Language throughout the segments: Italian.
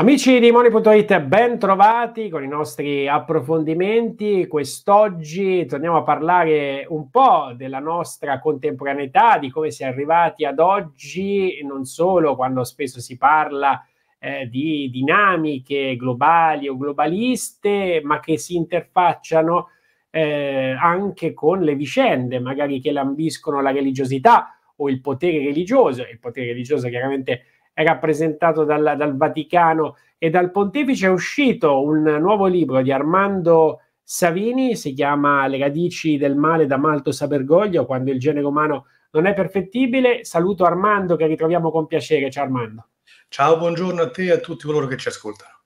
Amici di Money.it, ben trovati con i nostri approfondimenti. Quest'oggi torniamo a parlare un po' della nostra contemporaneità, di come si è arrivati ad oggi, non solo quando spesso si parla eh, di dinamiche globali o globaliste, ma che si interfacciano eh, anche con le vicende, magari che lambiscono la religiosità o il potere religioso. Il potere religioso chiaramente è rappresentato dal, dal Vaticano e dal Pontefice, è uscito un nuovo libro di Armando Savini, si chiama Le radici del male da Malto Sabergoglio, quando il genere umano non è perfettibile. Saluto Armando che ritroviamo con piacere. Ciao Armando. Ciao, buongiorno a te e a tutti coloro che ci ascoltano.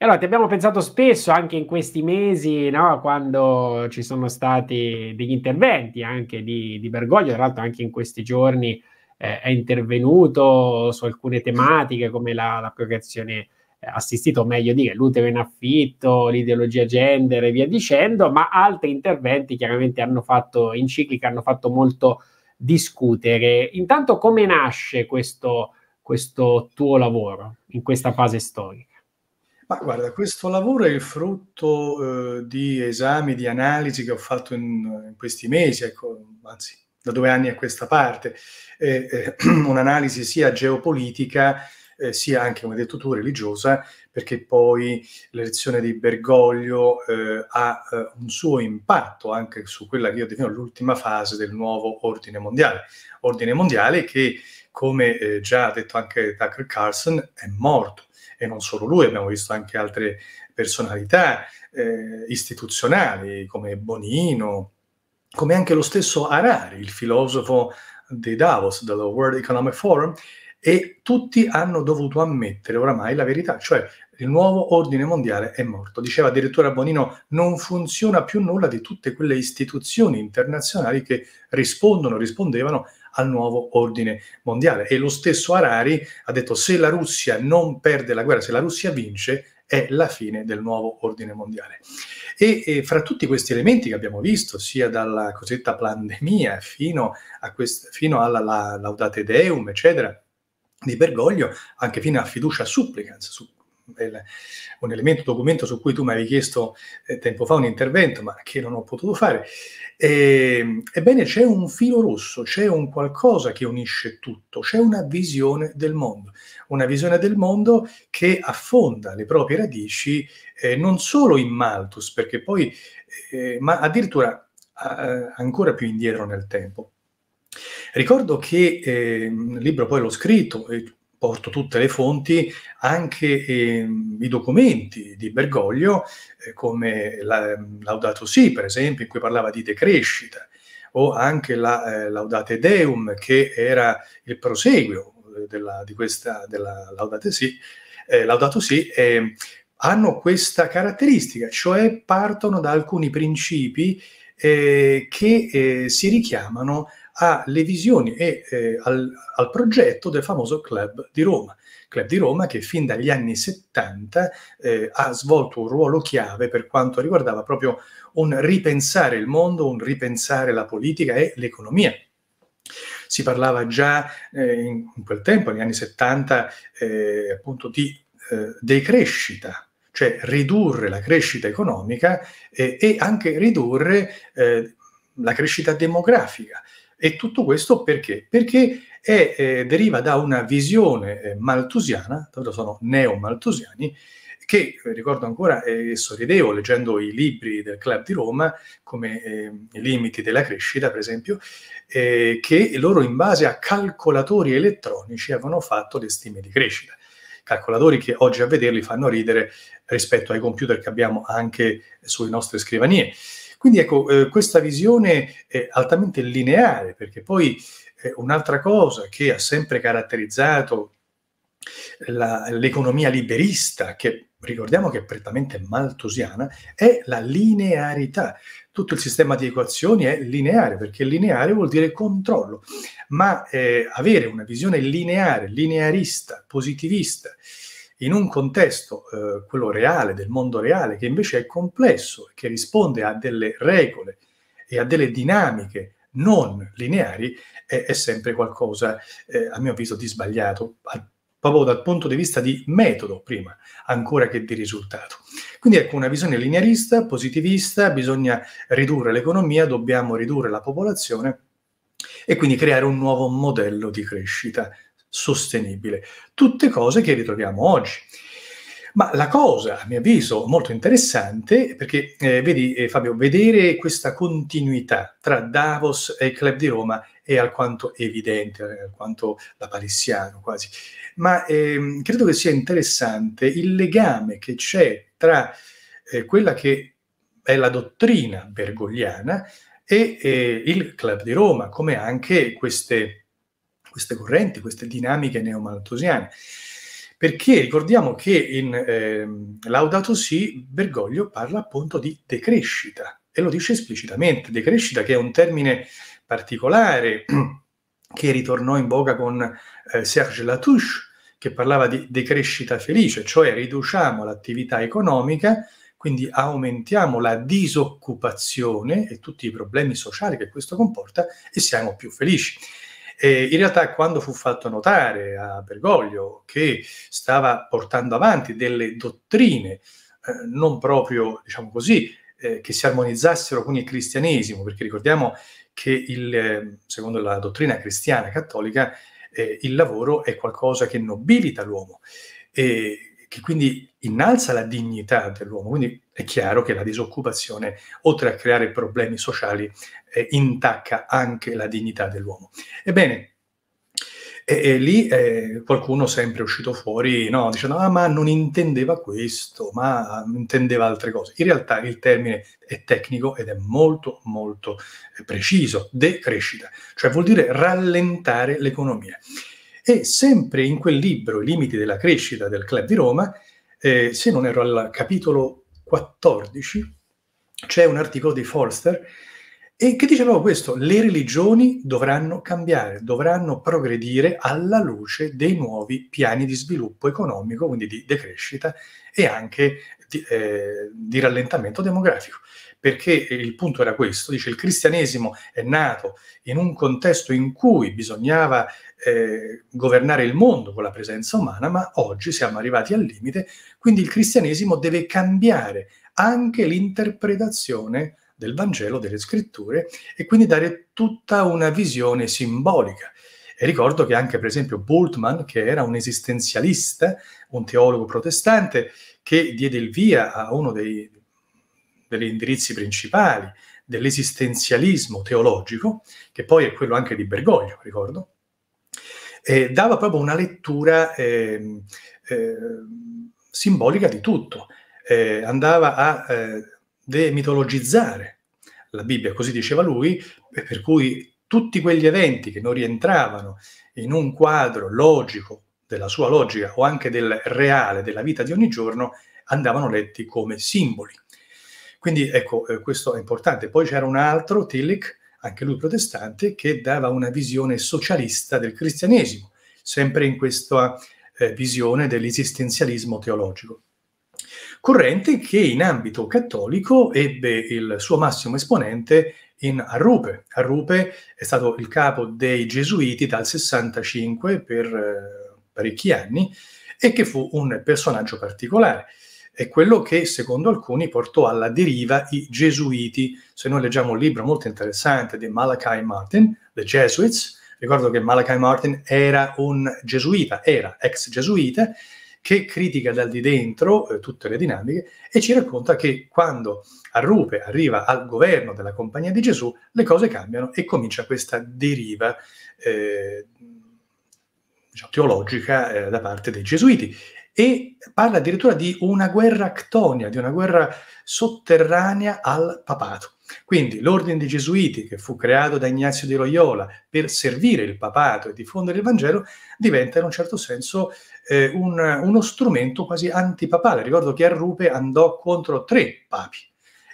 E allora, ti abbiamo pensato spesso anche in questi mesi, no? quando ci sono stati degli interventi anche di, di Bergoglio, tra l'altro anche in questi giorni eh, è intervenuto su alcune tematiche come la, la procreazione eh, assistito, o meglio dire, l'utero in affitto, l'ideologia gender e via dicendo, ma altri interventi chiaramente hanno fatto, in ciclica hanno fatto molto discutere. Intanto come nasce questo, questo tuo lavoro in questa fase storica? Ma guarda, questo lavoro è il frutto eh, di esami, di analisi che ho fatto in, in questi mesi, ecco, anzi da due anni a questa parte, eh, eh, un'analisi sia geopolitica eh, sia anche, come hai detto tu, religiosa, perché poi l'elezione di Bergoglio eh, ha eh, un suo impatto anche su quella che io definisco l'ultima fase del nuovo ordine mondiale. Ordine mondiale che, come eh, già ha detto anche Tucker Carlson, è morto. E non solo lui, abbiamo visto anche altre personalità istituzionali come Bonino, come anche lo stesso Harari, il filosofo di Davos, dello World Economic Forum, e tutti hanno dovuto ammettere oramai la verità, cioè il nuovo ordine mondiale è morto. Diceva addirittura Bonino, non funziona più nulla di tutte quelle istituzioni internazionali che rispondono, rispondevano al nuovo ordine mondiale. E lo stesso Harari ha detto, se la Russia non perde la guerra, se la Russia vince, è la fine del nuovo ordine mondiale. E, e, fra tutti questi elementi che abbiamo visto, sia dalla cosiddetta pandemia fino, quest- fino alla la, laudate deum, eccetera, di Bergoglio, anche fino a fiducia supplicans, su- del, un elemento, documento su cui tu mi avevi chiesto eh, tempo fa un intervento, ma che non ho potuto fare. E, ehm, ebbene, c'è un filo rosso, c'è un qualcosa che unisce tutto, c'è una visione del mondo, una visione del mondo che affonda le proprie radici eh, non solo in Malthus, perché poi, eh, ma addirittura ancora più indietro nel tempo. Ricordo che eh, il libro poi l'ho scritto porto tutte le fonti, anche eh, i documenti di Bergoglio, eh, come la, ehm, Laudato Si, per esempio, in cui parlava di decrescita, o anche la, eh, Laudate Deum, che era il proseguio eh, della, di questa, della Laudate Si, eh, Laudato Si, ehm, hanno questa caratteristica, cioè partono da alcuni principi eh, che si richiamano alle visioni e eh, al, al, progetto del famoso Club di Roma. Club di Roma che fin dagli anni 70 eh, ha svolto un ruolo chiave per quanto riguardava proprio un ripensare il mondo, un ripensare la politica e l'economia. Si parlava già eh, in, in quel tempo, negli anni 70, eh, appunto di eh, decrescita, cioè ridurre la crescita economica eh, e anche ridurre la crescita demografica. E tutto questo perché? Perché è, eh, deriva da una visione eh, maltusiana, tanto sono neo-maltusiani, che eh, ricordo ancora eh, sorridevo leggendo i libri del Club di Roma, come eh, I limiti della crescita, per esempio, eh, che loro in base a calcolatori elettronici avevano fatto le stime di crescita. Calcolatori che oggi a vederli fanno ridere rispetto ai computer che abbiamo anche sulle nostre scrivanie. Quindi ecco, eh, questa visione è altamente lineare, perché poi eh, un'altra cosa che ha sempre caratterizzato l'economia liberista, che ricordiamo che è prettamente maltusiana, è la linearità. Tutto il sistema di equazioni è lineare, perché lineare vuol dire controllo, ma eh, avere una visione lineare, linearista, positivista, in un contesto, eh, quello reale, del mondo reale, che invece è complesso, che risponde a delle regole e a delle dinamiche non lineari, è, è sempre qualcosa, eh, a mio avviso, di sbagliato, proprio dal punto di vista di metodo prima, ancora che di risultato. Quindi ecco una visione linearista, positivista, bisogna ridurre l'economia, dobbiamo ridurre la popolazione e quindi creare un nuovo modello di crescita sostenibile. Tutte cose che ritroviamo oggi. Ma la cosa, a mio avviso, molto interessante, perché eh, vedi eh, Fabio, vedere questa continuità tra Davos e il Club di Roma è alquanto evidente, eh, alquanto lapalissiano quasi, ma eh, credo che sia interessante il legame che c'è tra eh, quella che è la dottrina bergogliana e eh, il Club di Roma, come anche queste queste correnti, queste dinamiche neomaltosiane. Perché ricordiamo che in eh, Laudato Si Bergoglio parla appunto di decrescita e lo dice esplicitamente, decrescita che è un termine particolare che ritornò in voga con eh, Serge Latouche che parlava di decrescita felice, cioè riduciamo l'attività economica, quindi aumentiamo la disoccupazione e tutti i problemi sociali che questo comporta e siamo più felici. Eh, in realtà quando fu fatto notare a Bergoglio che stava portando avanti delle dottrine eh, non proprio, diciamo così, eh, che si armonizzassero con il cristianesimo, perché ricordiamo che il, eh, secondo la dottrina cristiana cattolica eh, il lavoro è qualcosa che nobilita l'uomo. E che quindi innalza la dignità dell'uomo. Quindi è chiaro che la disoccupazione, oltre a creare problemi sociali, eh, intacca anche la dignità dell'uomo. Ebbene, e, e, lì eh, qualcuno sempre è uscito fuori no? dicendo ah ma non intendeva questo, ma intendeva altre cose. In realtà il termine è tecnico ed è molto molto eh, preciso, decrescita, cioè vuol dire rallentare l'economia. E sempre in quel libro, I limiti della crescita del Club di Roma, eh, se non ero al capitolo 14, c'è un articolo di Forster e che dice proprio questo, le religioni dovranno cambiare, dovranno progredire alla luce dei nuovi piani di sviluppo economico, quindi di decrescita e anche di, eh, di rallentamento demografico perché il punto era questo, dice il cristianesimo è nato in un contesto in cui bisognava eh, governare il mondo con la presenza umana, ma oggi siamo arrivati al limite, quindi il cristianesimo deve cambiare anche l'interpretazione del Vangelo, delle scritture e quindi dare tutta una visione simbolica. E ricordo che anche, per esempio, Bultmann, che era un esistenzialista, un teologo protestante, che diede il via a uno dei degli indirizzi principali dell'esistenzialismo teologico, che poi è quello anche di Bergoglio, ricordo, eh, dava proprio una lettura eh, eh, simbolica di tutto, eh, andava a eh, demitologizzare la Bibbia, così diceva lui, per cui tutti quegli eventi che non rientravano in un quadro logico della sua logica o anche del reale della vita di ogni giorno andavano letti come simboli. Quindi ecco, eh, questo è importante. Poi c'era un altro, Tillich, anche lui protestante, che dava una visione socialista del cristianesimo, sempre in questa eh, visione dell'esistenzialismo teologico. Corrente che in ambito cattolico ebbe il suo massimo esponente in Arrupe. Arrupe è stato il capo dei gesuiti dal 65 per eh, parecchi anni e che fu un personaggio particolare è quello che secondo alcuni portò alla deriva i gesuiti. Se noi leggiamo un libro molto interessante di Malachi Martin, The Jesuits, ricordo che Malachi Martin era un gesuita, era ex gesuita, che critica dal di dentro eh, tutte le dinamiche e ci racconta che quando Arrupe arriva al governo della Compagnia di Gesù, le cose cambiano e comincia questa deriva eh, diciamo, teologica eh, da parte dei gesuiti e parla addirittura di una guerra actonia, di una guerra sotterranea al papato. Quindi l'ordine dei Gesuiti, che fu creato da Ignazio di Loyola per servire il papato e diffondere il Vangelo, diventa in un certo senso eh, un, uno strumento quasi antipapale. Ricordo che a Rupe andò contro tre papi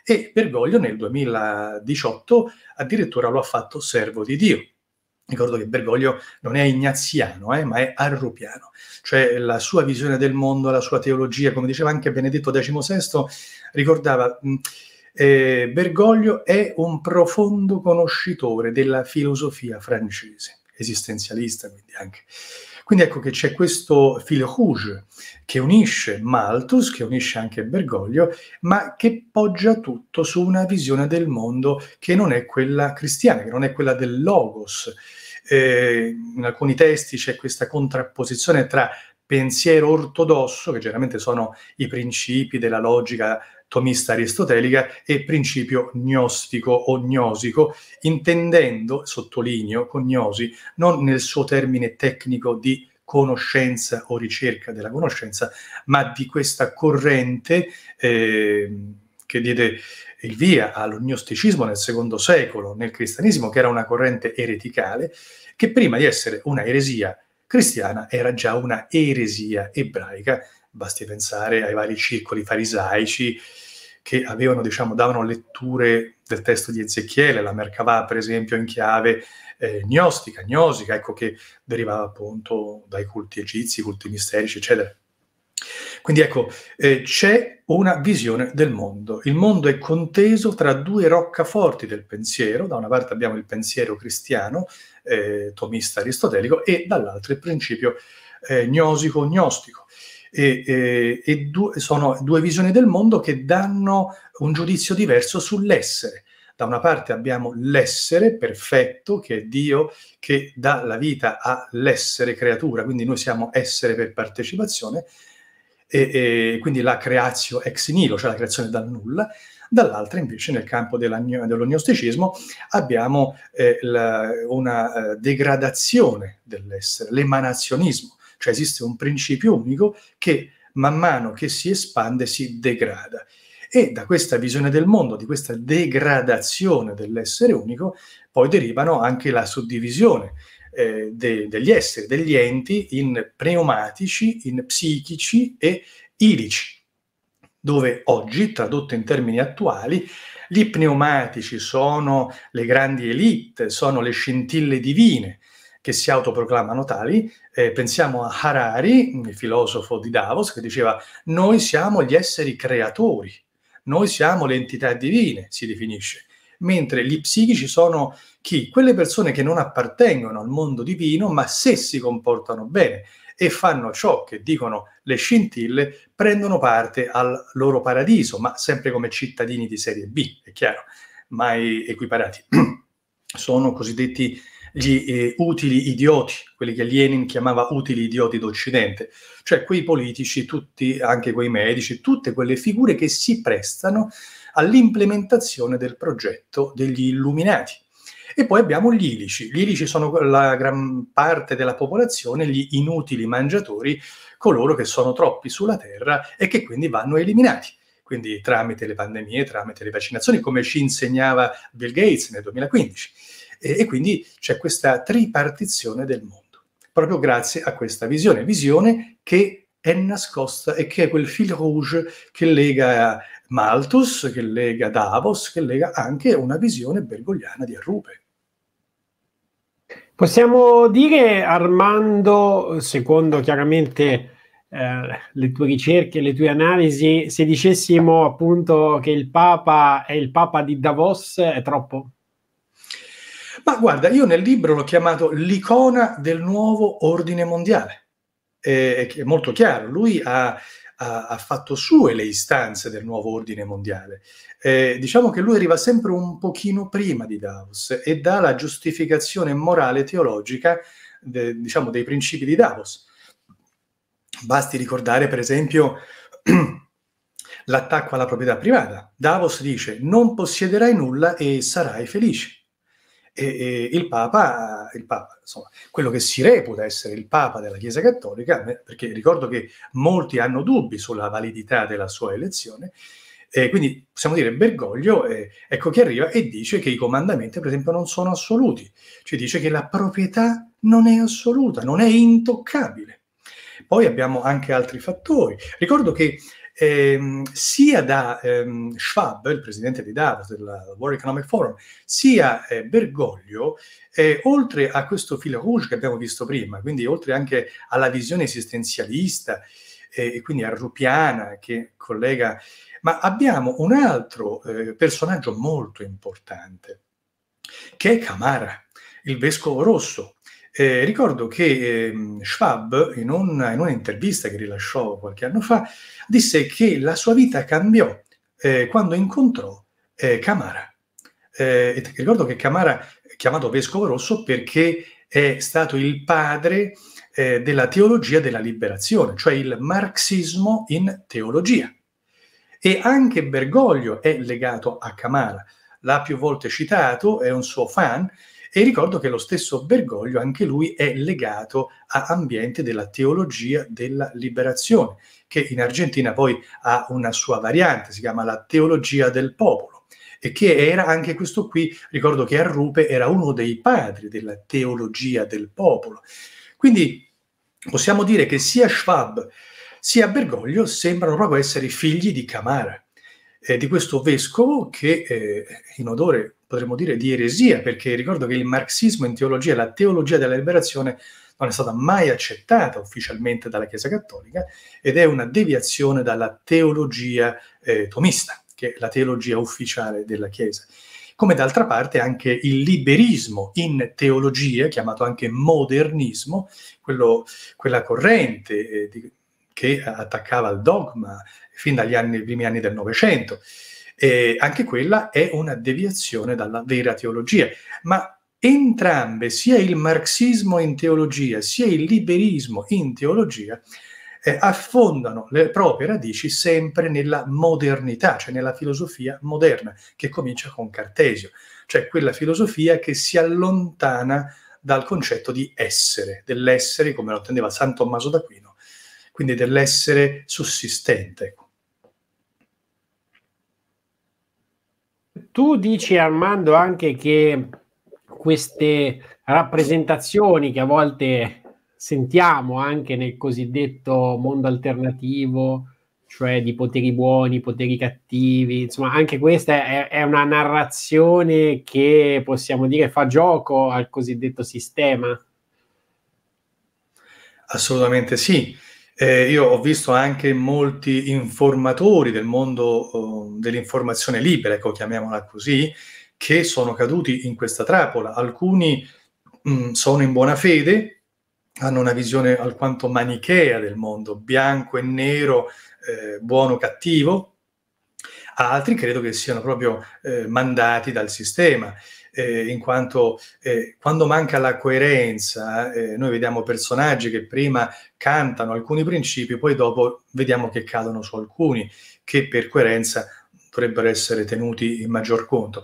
e Bergoglio nel 2018 addirittura lo ha fatto servo di Dio. Ricordo che Bergoglio non è ignaziano, eh, ma è arrupiano, cioè la sua visione del mondo, la sua teologia, come diceva anche Benedetto XVI, ricordava eh, Bergoglio è un profondo conoscitore della filosofia francese, esistenzialista quindi anche. Quindi ecco che c'è questo fil rouge che unisce Malthus, che unisce anche Bergoglio, ma che poggia tutto su una visione del mondo che non è quella cristiana, che non è quella del logos. Eh, in alcuni testi c'è questa contrapposizione tra pensiero ortodosso, che generalmente sono i principi della logica tomista aristotelica e principio gnostico o gnosico, intendendo, sottolineo, cognosi, non nel suo termine tecnico di conoscenza o ricerca della conoscenza, ma di questa corrente eh, che diede il via allo gnosticismo nel secondo secolo, nel cristianesimo, che era una corrente ereticale, che prima di essere una eresia cristiana era già una eresia ebraica basti pensare ai vari circoli farisaici che avevano, diciamo, davano letture del testo di Ezechiele, la Mercavà per esempio in chiave eh, gnostica, gnosica, ecco che derivava appunto dai culti egizi, culti misterici, eccetera. Quindi ecco, eh, c'è una visione del mondo. Il mondo è conteso tra due roccaforti del pensiero, da una parte abbiamo il pensiero cristiano, eh, tomista aristotelico, e dall'altra il principio eh, gnosico-gnostico e, e, e due, sono due visioni del mondo che danno un giudizio diverso sull'essere. Da una parte abbiamo l'essere perfetto, che è Dio, che dà la vita all'essere creatura, quindi noi siamo essere per partecipazione, e, e, quindi la creatio ex nihilo, cioè la creazione dal nulla, dall'altra invece nel campo della, dell'ognosticismo abbiamo eh, la, una eh, degradazione dell'essere, l'emanazionismo, cioè esiste un principio unico che man mano che si espande si degrada. E da questa visione del mondo, di questa degradazione dell'essere unico, poi derivano anche la suddivisione eh, de- degli esseri, degli enti in pneumatici, in psichici e ilici, dove oggi, tradotto in termini attuali, gli pneumatici sono le grandi elite, sono le scintille divine che si autoproclamano tali, eh, pensiamo a Harari, il filosofo di Davos, che diceva noi siamo gli esseri creatori, noi siamo le entità divine, si definisce, mentre gli psichici sono chi? Quelle persone che non appartengono al mondo divino, ma se si comportano bene e fanno ciò che dicono le scintille, prendono parte al loro paradiso, ma sempre come cittadini di serie B, è chiaro, mai equiparati. sono cosiddetti gli eh, utili idioti, quelli che Lenin chiamava utili idioti d'Occidente, cioè quei politici, tutti, anche quei medici, tutte quelle figure che si prestano all'implementazione del progetto degli illuminati. E poi abbiamo gli ilici. Gli ilici sono la gran parte della popolazione, gli inutili mangiatori, coloro che sono troppi sulla terra e che quindi vanno eliminati quindi tramite le pandemie, tramite le vaccinazioni, come ci insegnava Bill Gates nel 2015 e quindi c'è questa tripartizione del mondo, proprio grazie a questa visione, visione che è nascosta e che è quel fil rouge che lega Malthus, che lega Davos, che lega anche una visione bergogliana di Arrupe. Possiamo dire, Armando, secondo chiaramente eh, le tue ricerche, le tue analisi, se dicessimo appunto che il Papa è il Papa di Davos, è troppo? Ma guarda, io nel libro l'ho chiamato l'icona del nuovo ordine mondiale. è molto chiaro, lui ha, ha, ha, fatto sue le istanze del nuovo ordine mondiale. Eh, diciamo che lui arriva sempre un pochino prima di Davos e dà la giustificazione morale e teologica de, diciamo, dei principi di Davos. Basti ricordare, per esempio, l'attacco alla proprietà privata. Davos dice non possiederai nulla e sarai felice. E, e il Papa, il Papa insomma, quello che si reputa essere il Papa della Chiesa Cattolica, perché ricordo che molti hanno dubbi sulla validità della sua elezione, e quindi possiamo dire Bergoglio, eh, ecco che arriva e dice che i comandamenti, per esempio, non sono assoluti, cioè dice che la proprietà non è assoluta, non è intoccabile. Poi abbiamo anche altri fattori. Ricordo che ehm, sia da ehm, Schwab, il presidente di Davos del World Economic Forum, sia eh, Bergoglio, eh, oltre a questo fil rouge che abbiamo visto prima, quindi oltre anche alla visione esistenzialista eh, e quindi a Rupiana che collega, ma abbiamo un altro eh, personaggio molto importante che è Camara, il vescovo rosso, eh, ricordo che eh, Schwab, in, una, in un'intervista che rilasciò qualche anno fa, disse che la sua vita cambiò eh, quando incontrò eh, Camara. Eh, ricordo che Camara chiamato Vescovo Rosso perché è stato il padre eh, della teologia della liberazione, cioè il marxismo in teologia. E anche Bergoglio è legato a Camara, l'ha più volte citato, è un suo fan, e ricordo che lo stesso Bergoglio, anche lui, è legato a ambiente della teologia della liberazione, che in Argentina poi ha una sua variante, si chiama la teologia del popolo e che era anche questo qui, ricordo che Arrupe era uno dei padri della teologia del popolo. Quindi possiamo dire che sia Schwab sia Bergoglio sembrano proprio essere figli di Camara eh, di questo vescovo che eh, in odore potremmo dire di eresia, perché ricordo che il marxismo in teologia, la teologia della liberazione, non è stata mai accettata ufficialmente dalla Chiesa Cattolica ed è una deviazione dalla teologia eh, tomista, che è la teologia ufficiale della Chiesa. Come d'altra parte anche il liberismo in teologia, chiamato anche modernismo, quello, quella corrente eh, di, che attaccava il dogma fin dagli anni, primi anni del Novecento. anche quella è una deviazione dalla vera teologia, ma entrambe, sia il marxismo in teologia, sia il liberismo in teologia, eh, affondano le proprie radici sempre nella modernità, cioè nella filosofia moderna, che comincia con Cartesio, cioè quella filosofia che si allontana dal concetto di essere, dell'essere come lo attendeva San Tommaso d'Aquino, quindi dell'essere sussistente. Ecco. Tu dici Armando anche che queste rappresentazioni che a volte sentiamo anche nel cosiddetto mondo alternativo, cioè di poteri buoni, poteri cattivi, insomma anche questa è, è una narrazione che possiamo dire fa gioco al cosiddetto sistema. Assolutamente sì. Eh, io ho visto anche molti informatori del mondo uh, dell'informazione libera, ecco, chiamiamola così, che sono caduti in questa trappola. Alcuni mh, mm, sono in buona fede, hanno una visione alquanto manichea del mondo, bianco e nero, eh, buono cattivo, altri credo che siano proprio eh, mandati dal sistema eh, in quanto eh, quando manca la coerenza, eh, noi vediamo personaggi che prima cantano alcuni principi, poi dopo vediamo che cadono su alcuni, che per coerenza dovrebbero essere tenuti in maggior conto.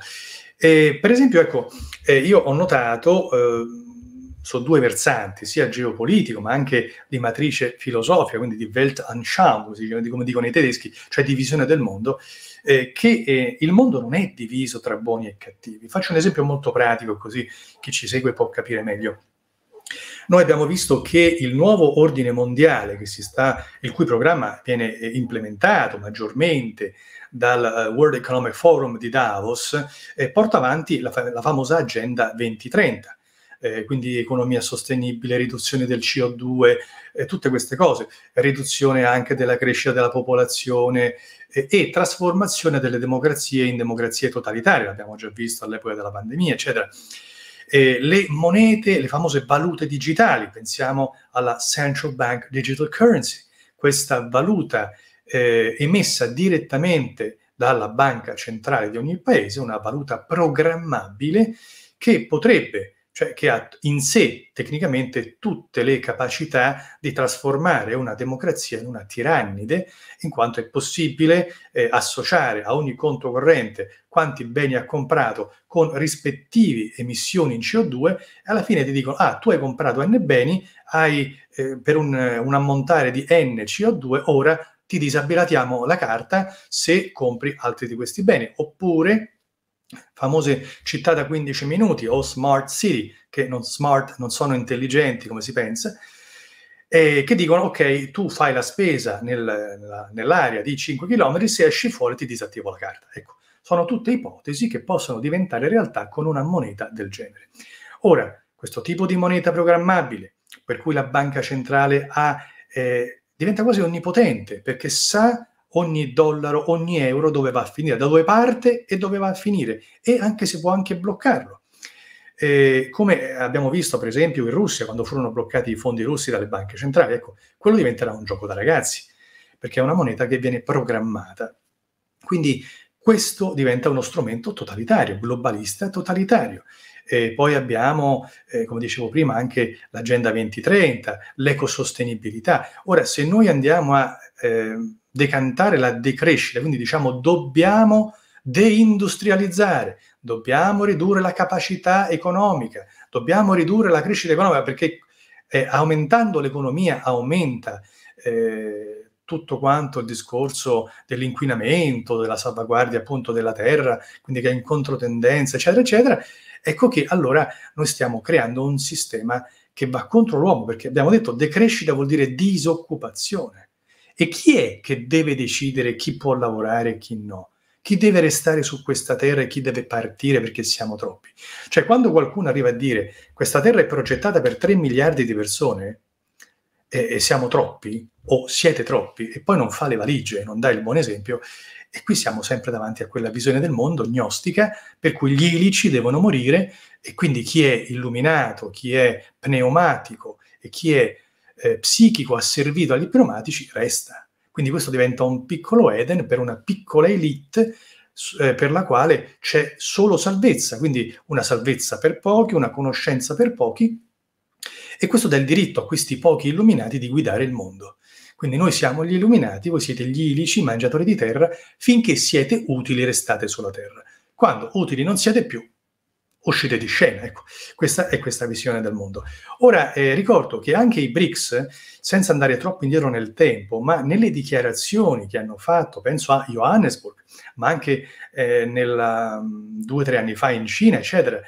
per esempio, ecco, eh, io ho notato eh, su due versanti, sia geopolitico ma anche di matrice filosofica, quindi di Weltanschauung, come dicono i tedeschi, cioè di visione del mondo, eh, che eh, il mondo non è diviso tra buoni e cattivi. Faccio un esempio molto pratico così chi ci segue può capire meglio. Noi abbiamo visto che il nuovo ordine mondiale, sta, il cui programma viene eh, implementato maggiormente dal eh, World Economic Forum di Davos, eh, porta avanti la, la, famosa Agenda 2030. Eh, quindi economia sostenibile, riduzione del CO2, eh, tutte queste cose, riduzione anche della crescita della popolazione, e, trasformazione delle democrazie in democrazie totalitarie, l'abbiamo già visto all'epoca della pandemia, eccetera. Eh, le monete, le famose valute digitali, pensiamo alla Central Bank Digital Currency, questa valuta eh, emessa direttamente dalla banca centrale di ogni paese, una valuta programmabile che potrebbe cioè che ha in sé tecnicamente tutte le capacità di trasformare una democrazia in una tirannide, in quanto è possibile eh, associare a ogni conto corrente quanti beni ha comprato con rispettive emissioni in CO2 e alla fine ti dicono, ah, tu hai comprato n beni, hai eh, per un, un ammontare di n CO2, ora ti disabilitiamo la carta se compri altri di questi beni, oppure famose città da 15 minuti o smart city, che non smart non sono intelligenti come si pensa, eh, che dicono ok, tu fai la spesa nel, nell'area di 5 km, se esci fuori ti disattivo la carta. Ecco, sono tutte ipotesi che possono diventare realtà con una moneta del genere. Ora, questo tipo di moneta programmabile, per cui la banca centrale ha, eh, diventa quasi onnipotente, perché sa ogni dollaro, ogni euro dove va a finire, da dove parte e dove va a finire e anche se può anche bloccarlo. Eh, come abbiamo visto per esempio in Russia quando furono bloccati i fondi russi dalle banche centrali, ecco, quello diventerà un gioco da ragazzi perché è una moneta che viene programmata. Quindi questo diventa uno strumento totalitario, globalista totalitario. E poi abbiamo, eh, come dicevo prima, anche l'Agenda 2030, l'ecosostenibilità. Ora, se noi andiamo a eh, decantare la decrescita, quindi diciamo dobbiamo deindustrializzare, dobbiamo ridurre la capacità economica, dobbiamo ridurre la crescita economica perché eh, aumentando l'economia aumenta eh, tutto quanto il discorso dell'inquinamento, della salvaguardia appunto della terra, quindi che è in controtendenza, eccetera, eccetera. Ecco che allora noi stiamo creando un sistema che va contro l'uomo, perché abbiamo detto decrescita vuol dire disoccupazione e chi è che deve decidere chi può lavorare e chi no? Chi deve restare su questa terra e chi deve partire perché siamo troppi? Cioè, quando qualcuno arriva a dire questa terra è progettata per 3 miliardi di persone e, e siamo troppi, o siete troppi, e poi non fa le valigie, non dà il buon esempio, e qui siamo sempre davanti a quella visione del mondo gnostica, per cui gli ilici devono morire e quindi chi è illuminato, chi è pneumatico e chi è eh, psichico asservito agli pneumatici resta. Quindi questo diventa un piccolo Eden per una piccola elite eh, per la quale c'è solo salvezza, quindi una salvezza per pochi, una conoscenza per pochi, e questo dà il diritto a questi pochi illuminati di guidare il mondo. Quindi noi siamo gli illuminati, voi siete gli ilici, mangiatori di terra, finché siete utili restate sulla terra. Quando utili non siete più, uscite di scena. Ecco, questa è questa visione del mondo. Ora eh, ricordo che anche i BRICS, senza andare troppo indietro nel tempo, ma nelle dichiarazioni che hanno fatto, penso a Johannesburg, ma anche eh, nella, due o tre anni fa in Cina, eccetera,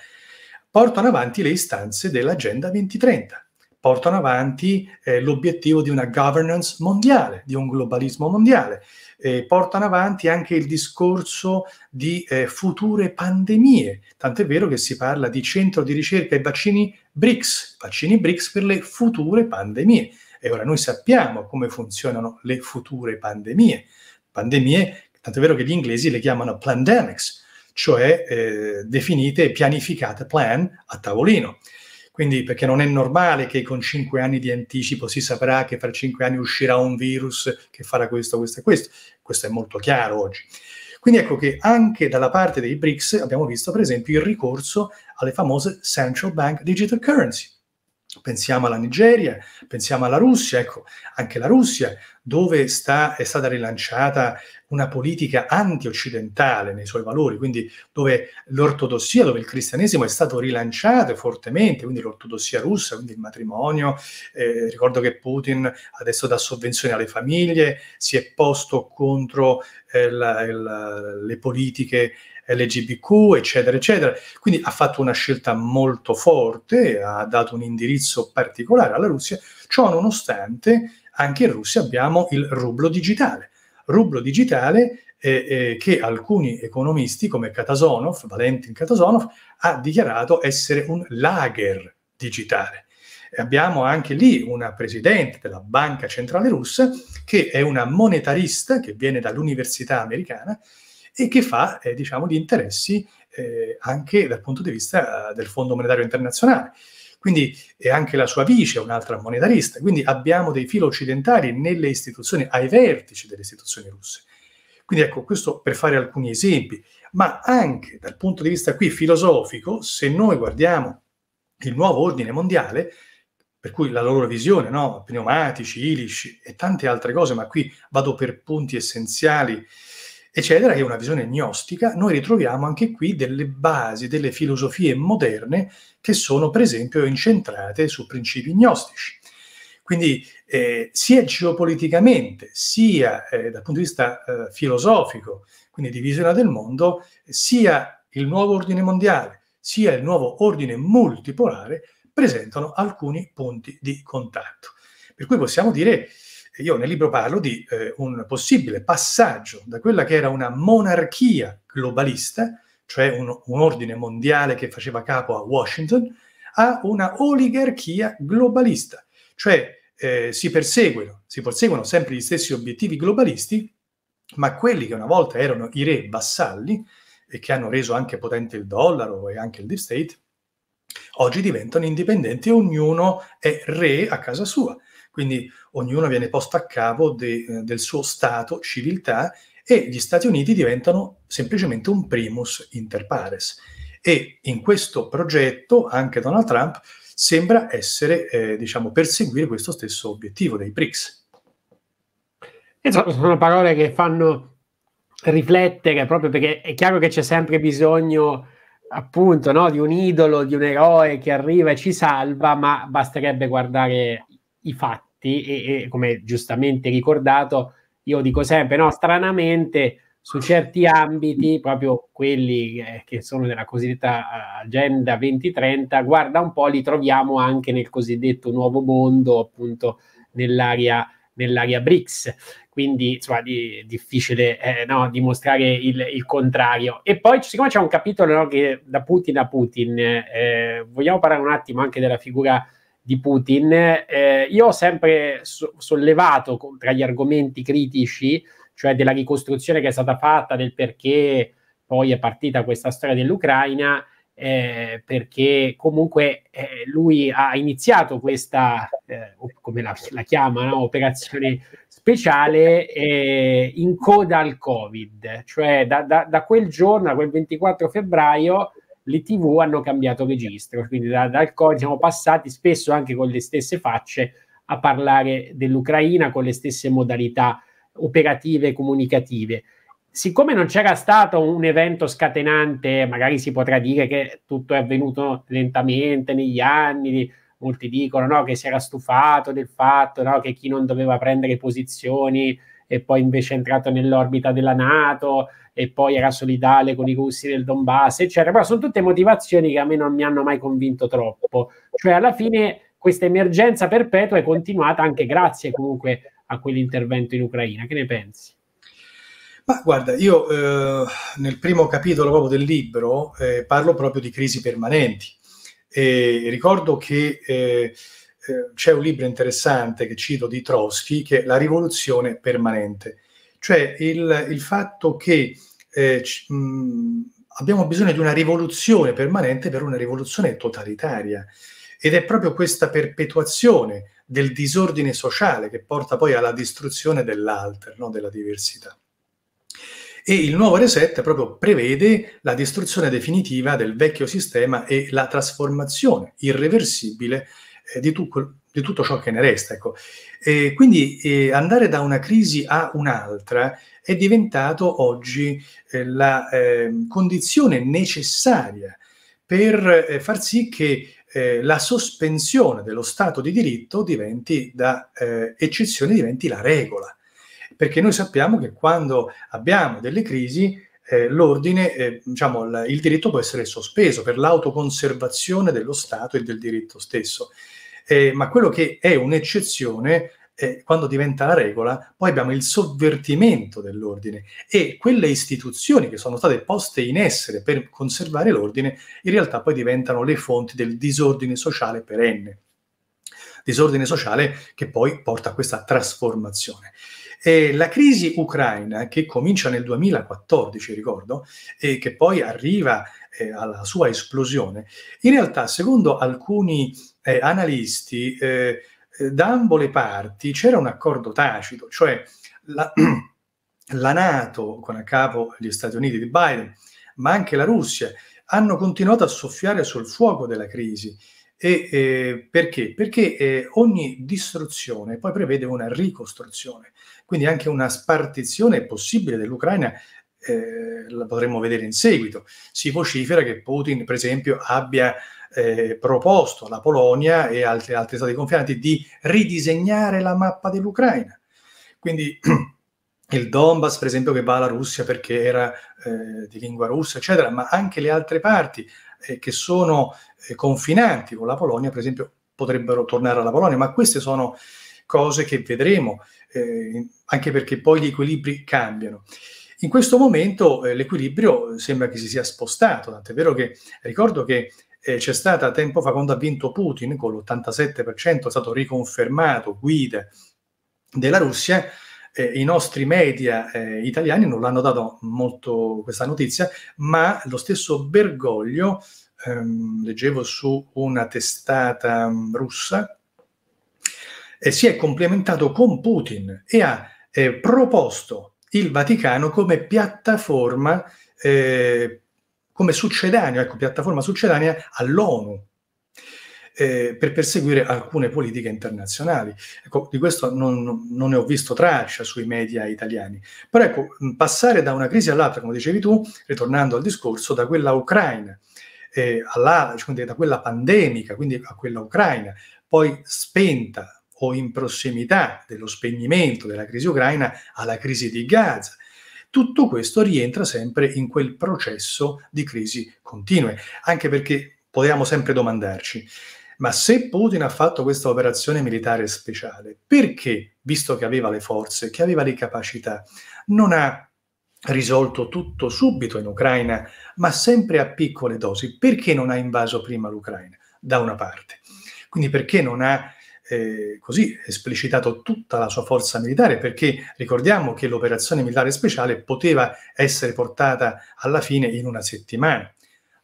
portano avanti le istanze dell'Agenda 2030 portano avanti eh, l'obiettivo di una governance mondiale, di un globalismo mondiale, eh, portano avanti anche il discorso di eh, future pandemie, tant'è vero che si parla di centro di ricerca e vaccini BRICS, vaccini BRICS per le future pandemie. E ora noi sappiamo come funzionano le future pandemie, pandemie, tant'è vero che gli inglesi le chiamano pandemics, cioè eh, definite e pianificate plan a tavolino. Quindi, perché non è normale che con cinque anni di anticipo si saprà che fra cinque anni uscirà un virus che farà questo, questo e questo. Questo è molto chiaro oggi. Quindi ecco che anche dalla parte dei BRICS abbiamo visto, per esempio, il ricorso alle famose central bank digital currency Pensiamo alla Nigeria, pensiamo alla Russia, ecco, anche la Russia, dove sta, è stata rilanciata una politica anti-occidentale nei suoi valori, quindi dove l'ortodossia, dove il cristianesimo è stato rilanciato fortemente, quindi l'ortodossia russa, quindi il matrimonio, eh, ricordo che Putin adesso dà sovvenzioni alle famiglie, si è posto contro eh, la, la, le politiche LGBTQ, eccetera, eccetera. Quindi ha fatto una scelta molto forte, ha dato un indirizzo particolare alla Russia. Ciò nonostante, anche in Russia abbiamo il rublo digitale. Rublo digitale eh, eh, che alcuni economisti come Katasonov, Valentin Katasonov, ha dichiarato essere un lager digitale abbiamo anche lì una presidente della Banca Centrale Russa che è una monetarista che viene dall'università americana e che fa eh, diciamo, di interessi eh, anche dal punto di vista eh, del Fondo Monetario Internazionale. Quindi è anche la sua vice un'altra monetarista. Quindi abbiamo dei filo occidentali nelle istituzioni, ai vertici delle istituzioni russe. Quindi ecco, questo per fare alcuni esempi, ma anche dal punto di vista qui filosofico, se noi guardiamo il nuovo ordine mondiale, per cui la loro visione, no? pneumatici, ilici e tante altre cose, ma qui vado per punti essenziali eccetera, che è una visione gnostica, noi ritroviamo anche qui delle basi, delle filosofie moderne che sono per esempio incentrate su principi gnostici. Quindi eh, sia geopoliticamente, sia eh, dal punto di vista eh, filosofico, quindi di visione del mondo, sia il nuovo ordine mondiale, sia il nuovo ordine multipolare presentano alcuni punti di contatto. Per cui possiamo dire io nel libro parlo di eh, un possibile passaggio da quella che era una monarchia globalista, cioè un, un ordine mondiale che faceva capo a Washington, a una oligarchia globalista, cioè eh, si, perseguono, si perseguono sempre gli stessi obiettivi globalisti, ma quelli che una volta erano i re vassalli e che hanno reso anche potente il dollaro e anche il deep state, oggi diventano indipendenti e ognuno è re a casa sua. Quindi ognuno viene posto a capo de, eh, del suo Stato, civiltà, e gli Stati Uniti diventano semplicemente un primus inter pares. E in questo progetto anche Donald Trump sembra essere, eh, diciamo, perseguire questo stesso obiettivo dei BRICS. Esatto, sono parole che fanno riflettere proprio perché è chiaro che c'è sempre bisogno appunto no, di un idolo, di un eroe che arriva e ci salva, ma basterebbe guardare i fatti e, e come giustamente ricordato, io dico sempre, no, stranamente su certi ambiti, proprio quelli eh, che sono della cosiddetta eh, agenda 2030, guarda un po', li troviamo anche nel cosiddetto nuovo mondo, appunto nell'area, nell'area BRICS. Quindi insomma, di, difficile eh, no, dimostrare il, il, contrario. E poi, siccome c'è un capitolo no, che da Putin a Putin, eh, vogliamo parlare un attimo anche della figura di Putin, eh, io ho sempre so- sollevato tra gli argomenti critici, cioè della ricostruzione che è stata fatta, del perché poi è partita questa storia dell'Ucraina, eh, perché comunque eh, lui ha iniziato questa, eh, come la, la chiamano, no? operazione speciale eh, in coda al Covid, cioè da, da, da quel giorno, quel 24 febbraio, le tv hanno cambiato registro, quindi da, dal core siamo passati spesso anche con le stesse facce a parlare dell'Ucraina con le stesse modalità operative e comunicative. Siccome non c'era stato un evento scatenante, magari si potrà dire che tutto è avvenuto lentamente negli anni, molti dicono no, che si era stufato del fatto no, che chi non doveva prendere posizioni e poi invece è entrato nell'orbita della Nato e poi era solidale con i russi del Donbass, eccetera. Però sono tutte motivazioni che a me non mi hanno mai convinto troppo. Cioè, alla fine questa emergenza perpetua è continuata anche grazie comunque a quell'intervento in Ucraina. Che ne pensi? Ma guarda, io eh, nel primo capitolo proprio del libro eh, parlo proprio di crisi permanenti. E ricordo che eh, eh, c'è un libro interessante che cito di Trotsky, che è La rivoluzione permanente, cioè il, il fatto che eh, c- mh, mm, abbiamo bisogno di una rivoluzione permanente per una rivoluzione totalitaria. Ed è proprio questa perpetuazione del disordine sociale che porta poi alla distruzione dell'alter, no? della diversità. E il nuovo reset proprio prevede la distruzione definitiva del vecchio sistema e la trasformazione irreversibile eh, di, tu, di, tutto ciò che ne resta. Ecco. Eh, quindi eh, andare da una crisi a un'altra è diventato oggi eh, la ehm, condizione necessaria per eh, far sì che eh, la sospensione dello Stato di diritto diventi da eccezione, diventi la regola. Perché noi sappiamo che quando abbiamo delle crisi, eh, l'ordine, eh, diciamo, il diritto può essere sospeso per l'autoconservazione dello Stato e del diritto stesso eh, ma quello che è un'eccezione eh, quando diventa la regola, poi abbiamo il sovvertimento dell'ordine e quelle istituzioni che sono state poste in essere per conservare l'ordine, in realtà poi diventano le fonti del disordine sociale perenne. Disordine sociale che poi porta a questa trasformazione. Eh, la crisi ucraina, che comincia nel 2014, ricordo, e che poi arriva eh, alla sua esplosione, in realtà, secondo alcuni eh, analisti, eh, eh, da ambo le parti c'era un accordo tacito, cioè la, la Nato, con a capo gli Stati Uniti di Biden, ma anche la Russia, hanno continuato a soffiare sul fuoco della crisi. E, eh, perché? Perché eh, ogni distruzione poi prevede una ricostruzione, quindi anche una spartizione possibile dell'Ucraina. Eh, la potremmo vedere in seguito. Si vocifera che Putin, per esempio, abbia eh, proposto alla Polonia e altri, altri stati confinanti di ridisegnare la mappa dell'Ucraina. Quindi il Donbass, per esempio, che va alla Russia perché era eh, di lingua russa, eccetera, ma anche le altre parti eh, che sono eh, confinanti con la Polonia, per esempio, potrebbero tornare alla Polonia, ma queste sono cose che vedremo, eh, anche perché poi gli equilibri cambiano. In questo momento eh, l'equilibrio sembra che si sia spostato, tant'è vero che ricordo che eh, c'è stata tempo fa quando ha vinto Putin con l'87%, è stato riconfermato guida della Russia, eh, i nostri media eh, italiani non l'hanno dato molto questa notizia, ma lo stesso Bergoglio, ehm, leggevo su una testata mh, mm, russa, eh, si è complementato con Putin e ha eh, proposto il Vaticano come piattaforma eh, come succedanea, ecco, piattaforma succedanea all'ONU. Eh, per perseguire alcune politiche internazionali. Ecco, di questo non, non, ne ho visto traccia sui media italiani. Però ecco, passare da una crisi all'altra, come dicevi tu, ritornando al discorso, da quella ucraina eh, alla, cioè, da quella pandemica, quindi a quella ucraina, poi spenta o in prossimità dello spegnimento della crisi ucraina alla crisi di Gaza, tutto questo rientra sempre in quel processo di crisi continue, anche perché potevamo sempre domandarci, ma se Putin ha fatto questa operazione militare speciale, perché, visto che aveva le forze, che aveva le capacità, non ha risolto tutto subito in Ucraina, ma sempre a piccole dosi? Perché non ha invaso prima l'Ucraina, da una parte? Quindi perché non ha eh, così esplicitato tutta la sua forza militare, perché ricordiamo che l'operazione militare speciale poteva essere portata alla fine in una settimana.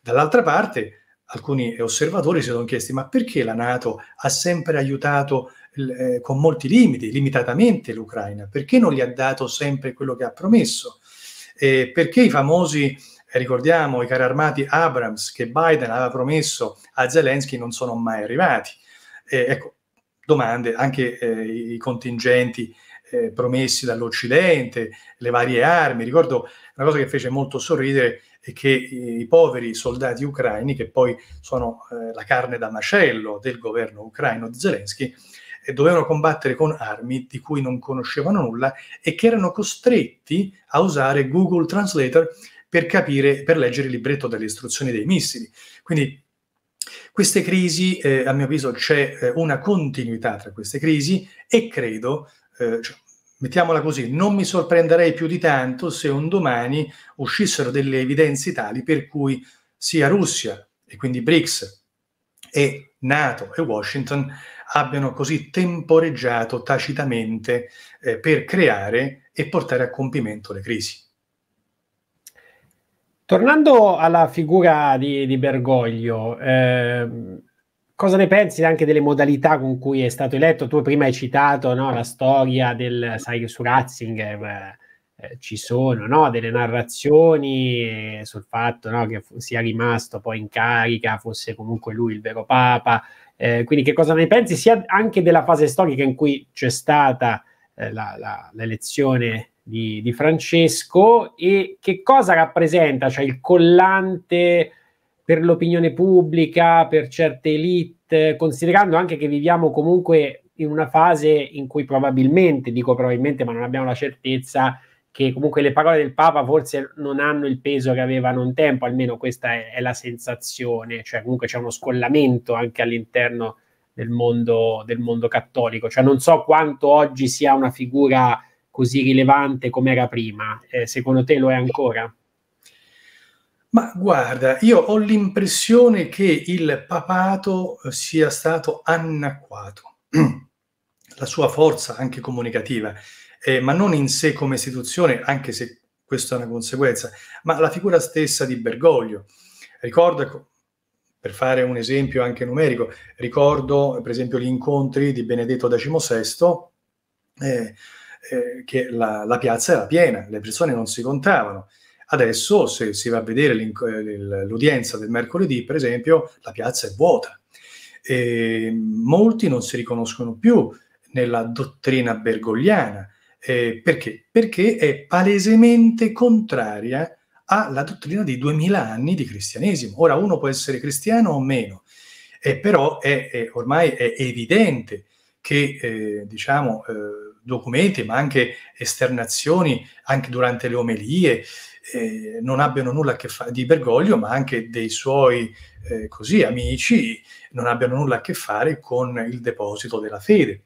Dall'altra parte, alcuni osservatori si sono chiesti ma perché la Nato ha sempre aiutato eh, con molti limiti, limitatamente l'Ucraina? Perché non gli ha dato sempre quello che ha promesso? Eh, perché i famosi, eh, ricordiamo, i carri armati Abrams che Biden aveva promesso a Zelensky non sono mai arrivati? ecco, domande, anche eh, i contingenti eh, promessi dall'Occidente, le varie armi. Ricordo una cosa che fece molto sorridere è che i, poveri soldati ucraini, che poi sono eh, la carne da macello del governo ucraino di Zelensky, eh, dovevano combattere con armi di cui non conoscevano nulla e che erano costretti a usare Google Translator per capire, per leggere il libretto delle istruzioni dei missili. Quindi queste crisi, eh, a mio avviso, c'è eh, una continuità tra queste crisi e credo, eh, cioè, mettiamola così, non mi sorprenderei più di tanto se un domani uscissero delle evidenze tali per cui sia Russia e quindi BRICS e Nato e Washington abbiano così temporeggiato tacitamente eh, per creare e portare a compimento le crisi. Tornando alla figura di, di Bergoglio, eh, cosa ne pensi anche delle modalità con cui è stato eletto? Tu prima hai citato no, la storia del, sai, su Ratzinger eh, eh, ci sono no, delle narrazioni eh, sul fatto no, che sia rimasto poi in carica, fosse comunque lui il vero Papa. Eh, quindi che cosa ne pensi sia anche della fase storica in cui c'è stata eh, la, la, l'elezione di, di Francesco e che cosa rappresenta, cioè il collante per l'opinione pubblica, per certe elite, considerando anche che viviamo comunque in una fase in cui probabilmente, dico probabilmente, ma non abbiamo la certezza, che comunque le parole del Papa forse non hanno il peso che avevano un tempo, almeno questa è, è la sensazione, cioè comunque c'è uno scollamento anche all'interno del mondo, del mondo cattolico, cioè non so quanto oggi sia una figura così rilevante come era prima. Eh, secondo te lo è ancora? Ma guarda, io ho l'impressione che il papato eh, sia stato anacquato, la sua forza anche comunicativa, eh, ma non in sé come istituzione, anche se questa è una conseguenza, ma la figura stessa di Bergoglio. Ricordo, ecco, per fare un esempio anche numerico, ricordo per esempio gli incontri di Benedetto XVI, eh, eh, che la, la, piazza era piena, le persone non si contavano. Adesso, se si va a vedere l'udienza del mercoledì, per esempio, la piazza è vuota. E molti non si riconoscono più nella dottrina bergogliana. Eh, perché? Perché è palesemente contraria alla dottrina di 2000 anni di cristianesimo. Ora uno può essere cristiano o meno, eh, però è, è, ormai è evidente che eh, diciamo, eh, documenti, ma anche esternazioni, anche durante le omelie, eh, non abbiano nulla a che fare di Bergoglio, ma anche dei suoi eh, così, amici, non abbiano nulla a che fare con il deposito della fede.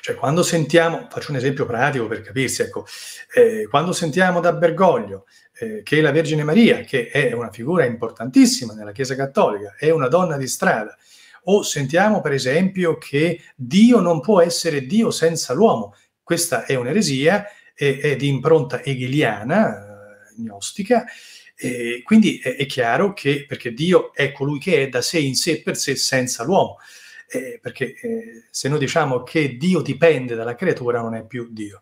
Cioè, quando sentiamo, faccio un esempio pratico per capirsi, ecco, eh, quando sentiamo da Bergoglio eh, che la Vergine Maria, che è una figura importantissima nella Chiesa Cattolica, è una donna di strada, o sentiamo per esempio che Dio non può essere Dio senza l'uomo. Questa è un'eresia, è, è di impronta hegeliana, eh, gnostica, e quindi è, è, chiaro che, perché Dio è colui che è da sé in sé per sé senza l'uomo. Eh, perché eh, se noi diciamo che Dio dipende dalla creatura non è più Dio.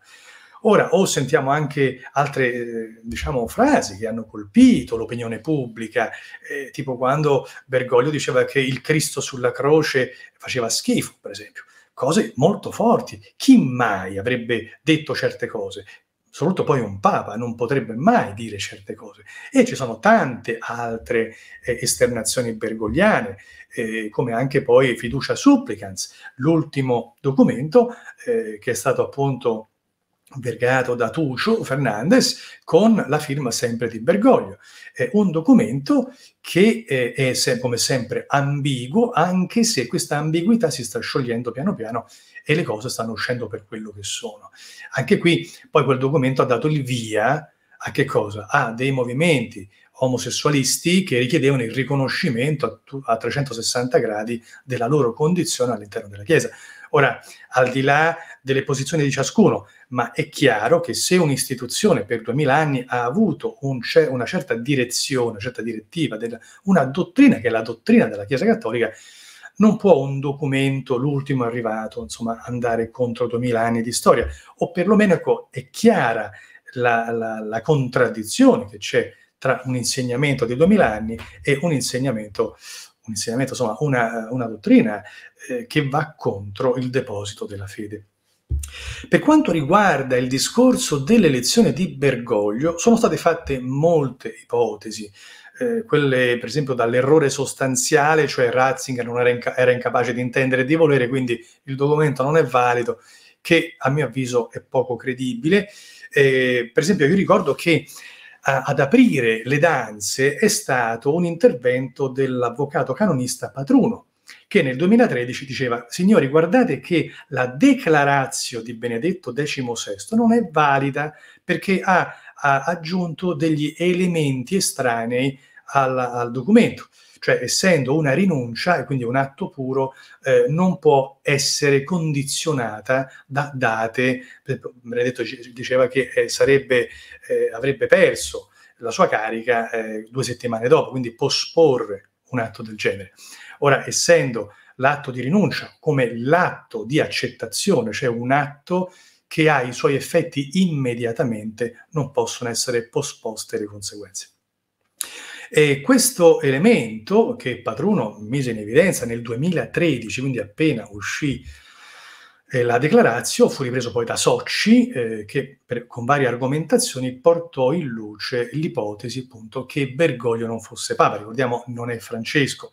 Ora, o sentiamo anche altre, eh, diciamo, frasi che hanno colpito l'opinione pubblica, eh, tipo quando Bergoglio diceva che il Cristo sulla croce faceva schifo, per esempio. Cose molto forti. Chi mai avrebbe detto certe cose? soprattutto poi un papa non potrebbe mai dire certe cose. E ci sono tante altre eh, esternazioni bergogliane, eh, come anche poi Fiducia Supplicans, l'ultimo documento eh, che è stato appunto vergato da Tucio Fernandez con la firma sempre di Bergoglio. È un documento che è, eh, è se, come sempre ambiguo, anche se questa ambiguità si sta sciogliendo piano piano e le cose stanno uscendo per quello che sono. Anche qui poi quel documento ha dato il via a che cosa? A dei movimenti omosessualisti che richiedevano il riconoscimento a, a 360 gradi della loro condizione all'interno della Chiesa. Ora, al di là delle posizioni di ciascuno, ma è chiaro che se un'istituzione per 2000 anni ha avuto un, una certa direzione, una certa direttiva, una dottrina che è la dottrina della Chiesa Cattolica, non può un documento, l'ultimo arrivato, insomma, andare contro 2000 anni di storia, o perlomeno ecco, è chiara la, la, la contraddizione che c'è tra un insegnamento di 2000 anni e un insegnamento un insegnamento, insomma una, una dottrina eh, che va contro il deposito della fede. Per quanto riguarda il discorso dell'elezione di Bergoglio, sono state fatte molte ipotesi, eh, quelle per esempio dall'errore sostanziale, cioè Ratzinger non era, inca- era incapace di intendere e di volere, quindi il documento non è valido, che a mio avviso è poco credibile. Eh, per esempio io ricordo che a, ad aprire le danze è stato un intervento dell'avvocato canonista Patruno, che nel 2013 diceva, signori guardate che la declarazio di Benedetto XVI non è valida perché ha, ha aggiunto degli elementi estranei al, al documento cioè essendo una rinuncia e quindi un atto puro, eh, non può essere condizionata da date. Benedetto diceva che eh, sarebbe, eh, avrebbe perso la sua carica eh, due settimane dopo, quindi posporre un atto del genere. Ora, essendo l'atto di rinuncia come l'atto di accettazione, cioè un atto che ha i suoi effetti immediatamente, non possono essere posposte le conseguenze. E questo elemento che Patruno mise in evidenza nel 2013, quindi appena uscì eh, la Declarazio, fu ripreso poi da Socci, eh, che per, con varie argomentazioni portò in luce l'ipotesi appunto che Bergoglio non fosse Papa, ricordiamo non è Francesco,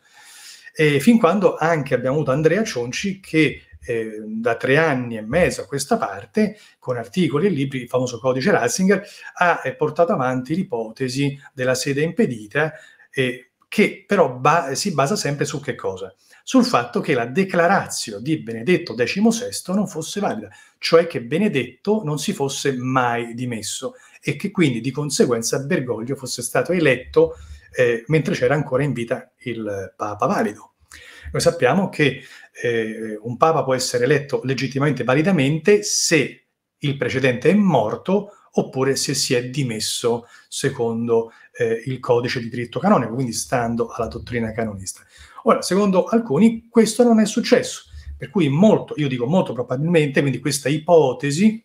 e fin quando anche abbiamo avuto Andrea Cionci che eh, da tre anni e mezzo a questa parte, con articoli e libri, il famoso codice Ratzinger, ha eh, portato avanti l'ipotesi della sede impedita, eh, che però ba- si basa sempre su che cosa? Sul fatto che la declarazio di Benedetto XVI non fosse valida, cioè che Benedetto non si fosse mai dimesso e che quindi di conseguenza Bergoglio fosse stato eletto eh, mentre c'era ancora in vita il eh, Papa valido. Noi sappiamo che eh, un Papa può essere eletto legittimamente, validamente, se il precedente è morto oppure se si è dimesso secondo eh, il codice di diritto canonico, quindi stando alla dottrina canonista. Ora, secondo alcuni, questo non è successo, per cui molto, io dico molto probabilmente, quindi questa ipotesi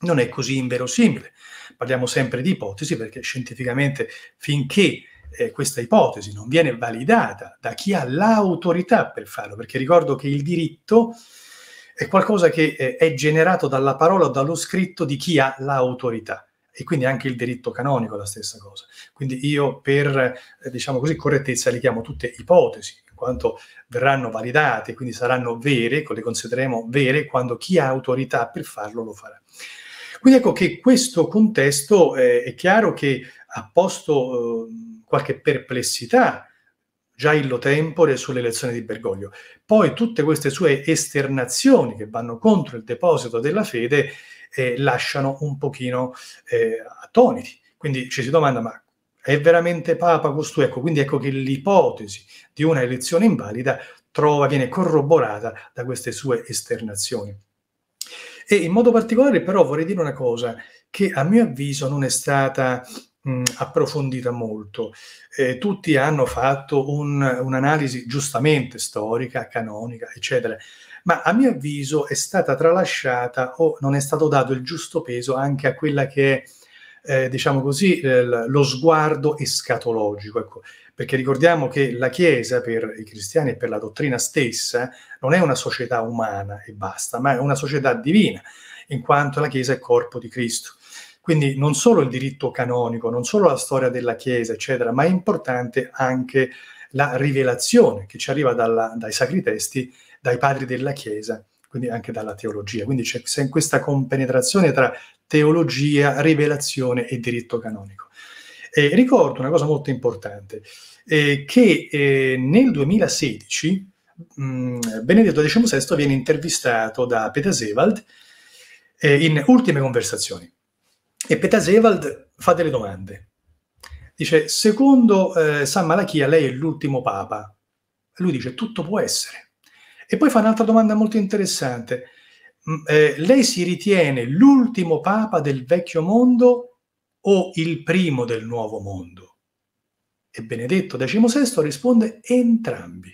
non è così inverosimile. Parliamo sempre di ipotesi perché scientificamente finché eh, questa ipotesi non viene validata da chi ha l'autorità per farlo, perché ricordo che il diritto è qualcosa che eh, è generato dalla parola o dallo scritto di chi ha l'autorità. E quindi anche il diritto canonico è la stessa cosa. Quindi io per, eh, diciamo così, correttezza le chiamo tutte ipotesi, in quanto verranno validate, quindi saranno vere, le considereremo vere, quando chi ha autorità per farlo lo farà. Quindi ecco che questo contesto eh, è chiaro che ha posto eh, qualche perplessità già illo tempore sull'elezione di Bergoglio. Poi tutte queste sue esternazioni che vanno contro il deposito della fede eh, lasciano un pochino eh, attoniti. Quindi ci si domanda ma è veramente Papa costui? Ecco, quindi ecco che l'ipotesi di una elezione invalida trova, viene corroborata da queste sue esternazioni. E in modo particolare però vorrei dire una cosa che a mio avviso non è stata mh, approfondita molto. Eh, tutti hanno fatto un, un'analisi giustamente storica, canonica, eccetera, ma a mio avviso è stata tralasciata o non è stato dato il giusto peso anche a quella che è, eh, diciamo così, eh, lo sguardo escatologico. Ecco perché ricordiamo che la Chiesa per i cristiani e per la dottrina stessa non è una società umana e basta, ma è una società divina, in quanto la Chiesa è corpo di Cristo. Quindi non solo il diritto canonico, non solo la storia della Chiesa, eccetera, ma è importante anche la rivelazione che ci arriva dalla, dai sacri testi, dai padri della Chiesa, quindi anche dalla teologia. Quindi c'è questa compenetrazione tra teologia, rivelazione e diritto canonico. Eh, ricordo una cosa molto importante, eh, che eh, nel 2016 mh, Benedetto XVI viene intervistato da Peter Petasewald eh, in Ultime Conversazioni e Sewald fa delle domande. Dice, secondo eh, San Malachia lei è l'ultimo papa. Lui dice, tutto può essere. E poi fa un'altra domanda molto interessante. Eh, lei si ritiene l'ultimo papa del vecchio mondo o il primo del nuovo mondo? E Benedetto XVI risponde entrambi.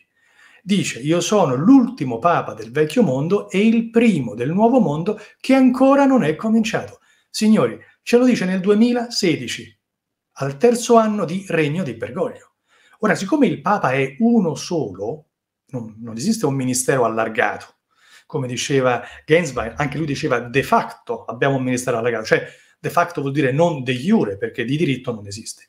Dice, io sono l'ultimo papa del vecchio mondo e il primo del nuovo mondo che ancora non è cominciato. Signori, ce lo dice nel 2016, al terzo anno di regno di Bergoglio. Ora, siccome il papa è uno solo, non, non esiste un ministero allargato, come diceva Gainsborough, anche lui diceva de facto abbiamo un ministero allargato, cioè de facto vuol dire non de jure, perché di diritto non esiste.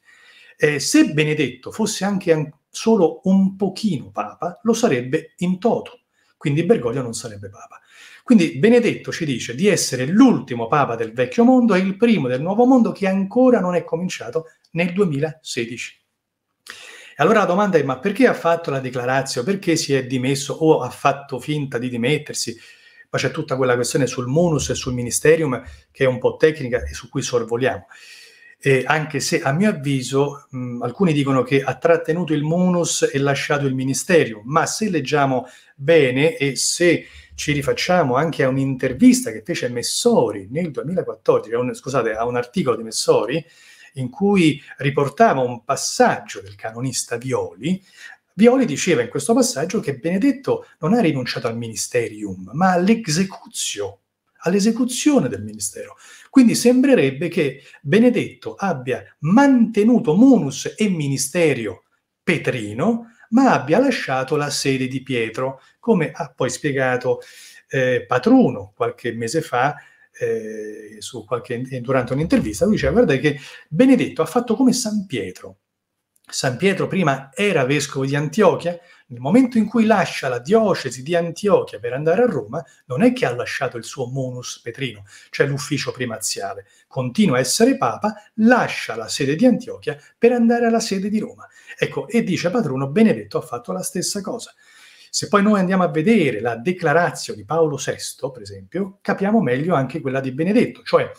Eh, se Benedetto fosse anche solo un pochino papa, lo sarebbe in toto, quindi Bergoglio non sarebbe papa. Quindi Benedetto ci dice di essere l'ultimo papa del vecchio mondo e il primo del nuovo mondo che ancora non è cominciato nel 2016. Allora la domanda è: ma perché ha fatto la dichiarazione? Perché si è dimesso o ha fatto finta di dimettersi? poi c'è tutta quella questione sul monus e sul ministerium che è un po' tecnica e su cui sorvoliamo. E anche se a mio avviso mh, alcuni dicono che ha trattenuto il monus e lasciato il ministerium, ma se leggiamo bene e se ci rifacciamo anche a un'intervista che fece Messori nel 2014, un, scusate, a un articolo di Messori in cui riportava un passaggio del canonista Violi Violi diceva in questo passaggio che Benedetto non ha rinunciato al ministerium, ma all'execuzio, all'esecuzione del ministero. Quindi sembrerebbe che Benedetto abbia mantenuto munus e ministerio Petrino, ma abbia lasciato la sede di Pietro, come ha poi spiegato eh, Patruno qualche mese fa eh, qualche, durante un'intervista. Lui diceva, guarda che Benedetto ha fatto come San Pietro, San Pietro prima era vescovo di Antiochia, nel momento in cui lascia la diocesi di Antiochia per andare a Roma, non è che ha lasciato il suo monus petrino, cioè l'ufficio primaziale, continua a essere papa, lascia la sede di Antiochia per andare alla sede di Roma. Ecco, e dice Padruno, Benedetto ha fatto la stessa cosa. Se poi noi andiamo a vedere la declarazione di Paolo VI, per esempio, capiamo meglio anche quella di Benedetto, cioè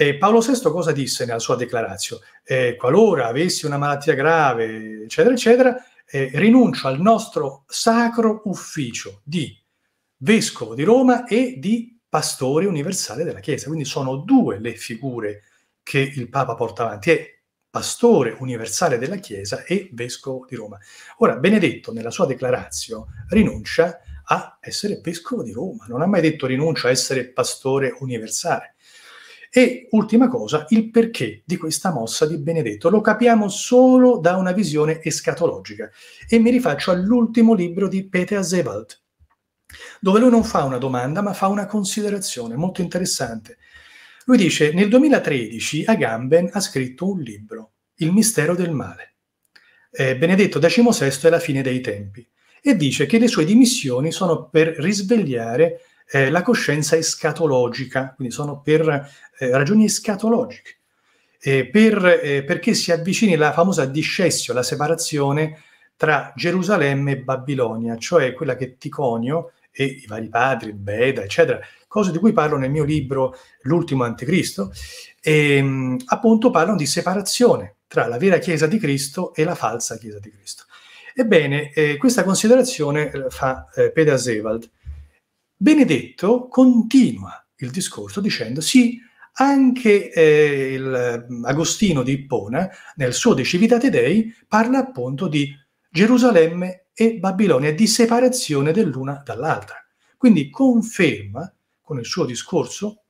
e Paolo VI cosa disse nella sua declarazione? Eh, qualora avessi una malattia grave, eccetera, eccetera, eh, rinuncio al nostro sacro ufficio di vescovo di Roma e di pastore universale della Chiesa. Quindi sono due le figure che il Papa porta avanti, è pastore universale della Chiesa e vescovo di Roma. Ora, Benedetto nella sua declarazione rinuncia a essere vescovo di Roma, non ha mai detto rinuncio a essere pastore universale e ultima cosa, il perché di questa mossa di Benedetto. Lo capiamo solo da una visione escatologica. E mi rifaccio all'ultimo libro di Peter Sebald, dove lui non fa una domanda, ma fa una considerazione molto interessante. Lui dice, nel 2013 Agamben ha scritto un libro, Il mistero del male. Eh, Benedetto XVI è la fine dei tempi e dice che le sue dimissioni sono per risvegliare eh, la coscienza è scatologica, quindi sono per eh, ragioni scatologiche, eh, per, perché si avvicini la famosa discessio, la separazione tra Gerusalemme e Babilonia, cioè quella che Ticonio e i vari padri, Beda, eccetera, cose di cui parlo nel mio libro L'ultimo anticristo, e, ehm, appunto parlano di separazione tra la vera Chiesa di Cristo e la falsa Chiesa di Cristo. Ebbene, eh, questa considerazione eh, fa eh, Peder Sewald Benedetto continua il discorso dicendo sì, anche eh, mm, Agostino di Ippona, nel suo De Civitate Dei, parla appunto di Gerusalemme e Babilonia, di separazione dell'una dall'altra. Quindi conferma con il suo discorso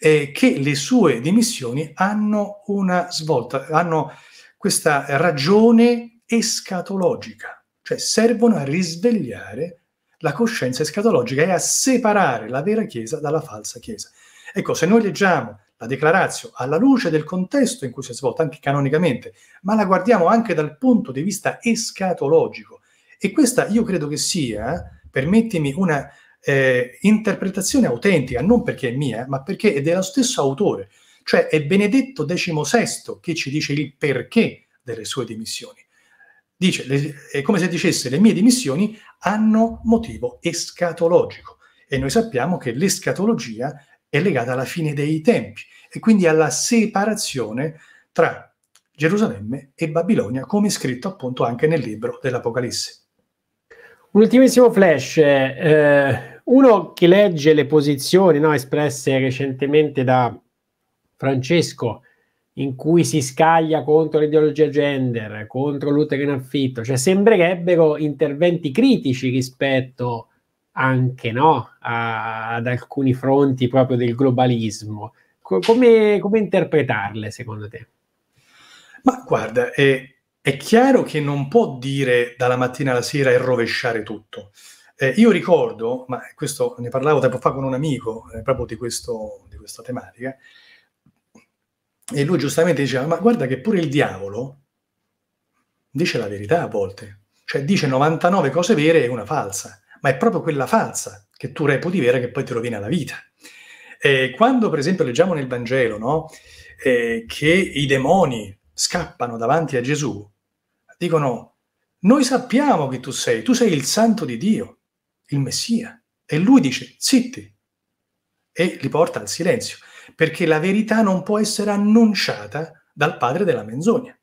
eh, che le sue dimissioni hanno una svolta, hanno questa ragione escatologica, cioè servono a risvegliare la coscienza escatologica è a separare la vera Chiesa dalla falsa Chiesa. Ecco, se noi leggiamo la Declarazio alla luce del contesto in cui si è svolta, anche canonicamente, ma la guardiamo anche dal punto di vista escatologico, e questa io credo che sia, permettimi, una eh, interpretazione autentica, non perché è mia, ma perché è dello stesso autore, cioè è Benedetto XVI che ci dice il perché delle sue dimissioni. Dice, le, è come se dicesse le mie dimissioni hanno motivo escatologico e noi sappiamo che l'escatologia è legata alla fine dei tempi e quindi alla separazione tra Gerusalemme e Babilonia, come scritto appunto anche nel libro dell'Apocalisse. Un ultimissimo flash, eh, eh uno che legge le posizioni no, espresse recentemente da Francesco in cui si scaglia contro l'ideologia gender, contro l'utero in affitto, cioè sembrerebbero interventi critici rispetto anche no, a, ad alcuni fronti proprio del globalismo. come, come, interpretarle secondo te? Ma guarda, è, è, chiaro che non può dire dalla mattina alla sera e rovesciare tutto. Eh, io ricordo, ma questo ne parlavo tempo fa con un amico, eh, proprio di, questo, di questa tematica, e lui giustamente diceva, ma guarda che pure il diavolo dice la verità a volte, cioè dice 99 cose vere e una falsa, ma è proprio quella falsa che tu reputi vera che poi ti rovina la vita. E quando per esempio leggiamo nel Vangelo no, eh, che i demoni scappano davanti a Gesù, dicono noi sappiamo chi tu sei, tu sei il santo di Dio, il Messia. E lui dice zitti e li porta al silenzio perché la verità non può essere annunciata dal padre della menzogna.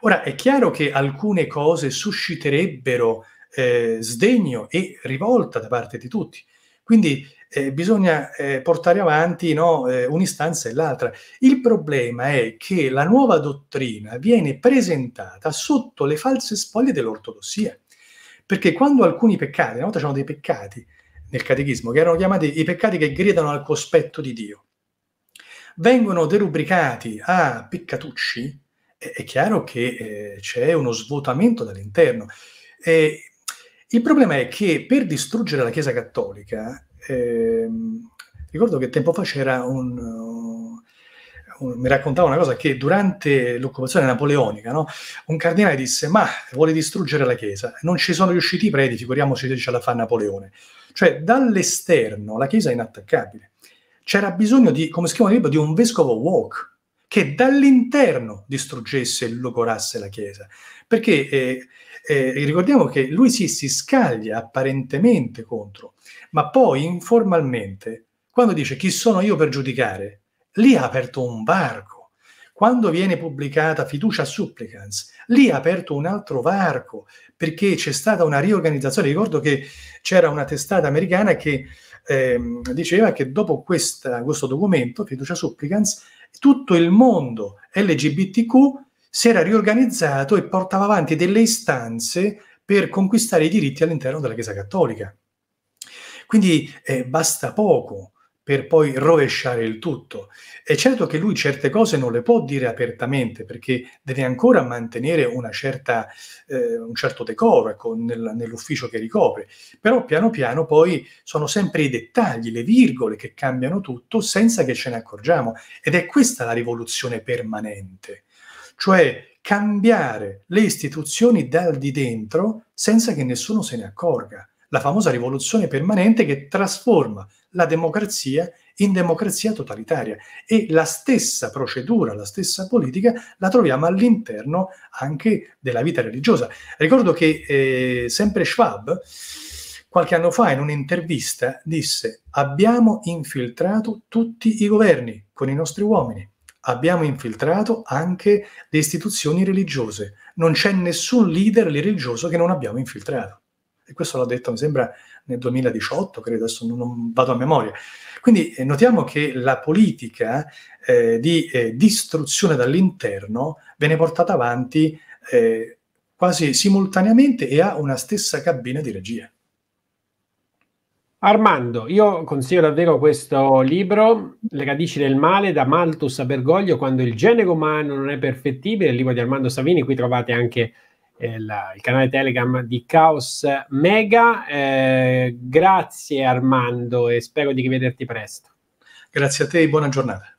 Ora, è chiaro che alcune cose susciterebbero eh, sdegno e rivolta da parte di tutti, quindi eh, bisogna eh, portare avanti no, eh, un'istanza e l'altra. Il problema è che la nuova dottrina viene presentata sotto le false spoglie dell'ortodossia, perché quando alcuni peccati, una volta c'erano dei peccati nel catechismo, che erano chiamati i peccati che gridano al cospetto di Dio, vengono derubricati a peccatucci, è, chiaro che eh, c'è uno svuotamento dall'interno. Eh, il problema è che per distruggere la Chiesa Cattolica, eh, ricordo che tempo fa c'era un, un, mi raccontava una cosa che durante l'occupazione napoleonica no, un cardinale disse ma vuole distruggere la Chiesa, non ci sono riusciti i preti, figuriamoci se ce la fa Napoleone. Cioè dall'esterno la Chiesa è inattaccabile c'era bisogno di, come scrivo nel libro, di un vescovo woke che dall'interno distruggesse e logorasse la Chiesa. Perché eh, eh, ricordiamo che lui sì, si scaglia apparentemente contro, ma poi informalmente, quando dice chi sono io per giudicare, lì ha aperto un varco quando viene pubblicata Fiducia Supplicans, lì ha aperto un altro varco perché c'è stata una riorganizzazione. Ricordo che c'era una testata americana che ehm, diceva che dopo questa, questo documento, Fiducia Supplicans, tutto il mondo LGBTQ si era riorganizzato e portava avanti delle istanze per conquistare i diritti all'interno della Chiesa Cattolica. Quindi eh, basta poco per poi rovesciare il tutto. È certo che lui certe cose non le può dire apertamente perché deve ancora mantenere certa, eh, un certo decoro ecco, nel, nell'ufficio che ricopre, però piano piano poi sono sempre i dettagli, le virgole che cambiano tutto senza che ce ne accorgiamo ed è questa la rivoluzione permanente, cioè cambiare le istituzioni dal di dentro senza che nessuno se ne accorga la famosa rivoluzione permanente che trasforma la democrazia in democrazia totalitaria e la stessa procedura, la stessa politica la troviamo all'interno anche della vita religiosa. Ricordo che eh, sempre Schwab qualche anno fa in un'intervista disse abbiamo infiltrato tutti i governi con i nostri uomini, abbiamo infiltrato anche le istituzioni religiose, non c'è nessun leader religioso che non abbiamo infiltrato e questo l'ha detto, mi sembra, nel 2018, credo, adesso non, vado a memoria. Quindi eh, notiamo che la politica eh, di eh, distruzione dall'interno viene portata avanti eh, quasi simultaneamente e ha una stessa cabina di regia. Armando, io consiglio davvero questo libro, Le radici del male, da Malthus a Bergoglio, quando il genere umano non è perfettibile, il libro di Armando Savini, qui trovate anche il, il, canale Telegram di Chaos Mega. Eh, grazie Armando e spero di rivederti presto. Grazie a te e buona giornata.